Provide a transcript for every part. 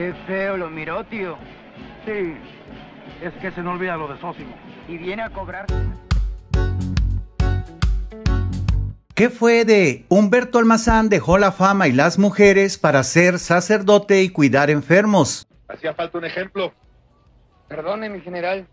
Qué feo lo miró, tío. Sí, es que se no olvida lo de Sósimo. Y viene a cobrar... ¿Qué fue de Humberto Almazán dejó la fama y las mujeres para ser sacerdote y cuidar enfermos? Hacía falta un ejemplo. Perdone, mi general,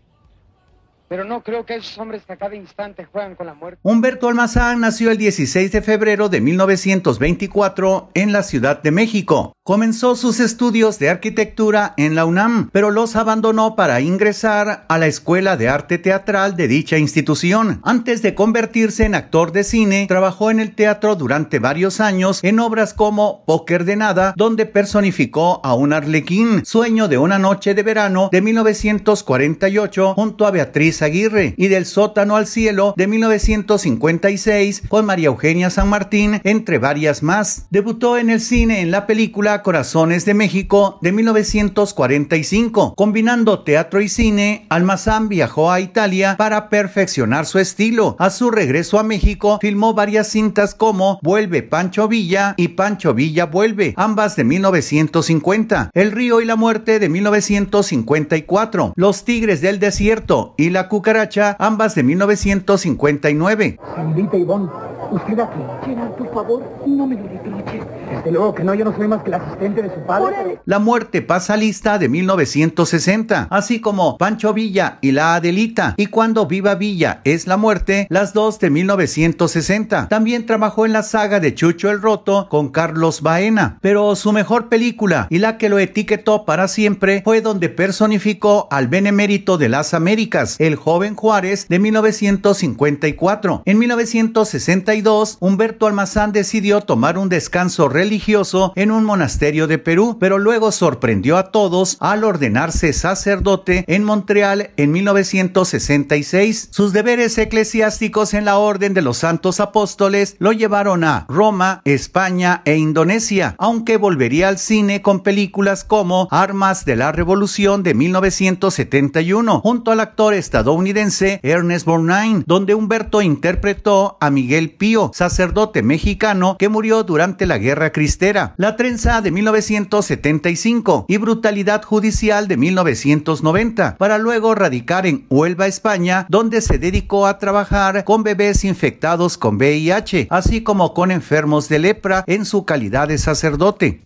pero no creo que esos hombres que a cada instante juegan con la muerte. Humberto Almazán nació el 16 de febrero de 1924 en la Ciudad de México. Comenzó sus estudios de arquitectura en la UNAM, pero los abandonó para ingresar a la Escuela de Arte Teatral de dicha institución. Antes de convertirse en actor de cine, trabajó en el teatro durante varios años en obras como Póker de Nada, donde personificó a un arlequín, Sueño de una noche de verano de 1948 junto a Beatriz Aguirre y Del sótano al cielo de 1956 con María Eugenia San Martín, entre varias más. Debutó en el cine en la película Corazones de México de 1945. Combinando teatro y cine, Almazán viajó a Italia para perfeccionar su estilo. A su regreso a México, filmó varias cintas como Vuelve Pancho Villa y Pancho Villa Vuelve, ambas de 1950, El Río y la Muerte de 1954, Los Tigres del Desierto y La Cucaracha, ambas de 1959. Usted aquí. por favor, no me luego que no, yo no soy más que el asistente de su padre. La muerte pasa lista de 1960, así como Pancho Villa y la Adelita. Y cuando Viva Villa es la muerte, las dos de 1960. También trabajó en la saga de Chucho el Roto con Carlos Baena, pero su mejor película y la que lo etiquetó para siempre fue donde personificó al benemérito de las Américas, el joven Juárez de 1954. En 1960 Humberto Almazán decidió tomar un descanso religioso en un monasterio de Perú, pero luego sorprendió a todos al ordenarse sacerdote en Montreal en 1966. Sus deberes eclesiásticos en la Orden de los Santos Apóstoles lo llevaron a Roma, España e Indonesia, aunque volvería al cine con películas como Armas de la Revolución de 1971, junto al actor estadounidense Ernest Borgnine, donde Humberto interpretó a Miguel P sacerdote mexicano que murió durante la Guerra Cristera, La Trenza de 1975 y Brutalidad Judicial de 1990, para luego radicar en Huelva, España, donde se dedicó a trabajar con bebés infectados con VIH, así como con enfermos de lepra en su calidad de sacerdote.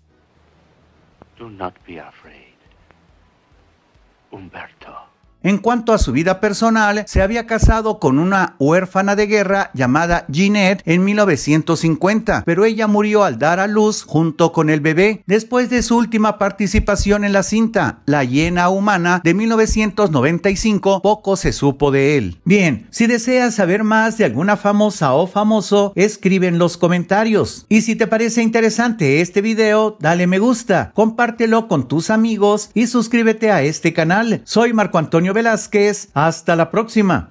En cuanto a su vida personal, se había casado con una huérfana de guerra llamada Jeanette en 1950, pero ella murió al dar a luz junto con el bebé. Después de su última participación en la cinta, La hiena humana de 1995, poco se supo de él. Bien, si deseas saber más de alguna famosa o famoso, escribe en los comentarios. Y si te parece interesante este video, dale me gusta, compártelo con tus amigos y suscríbete a este canal. Soy Marco Antonio que es Hasta la próxima.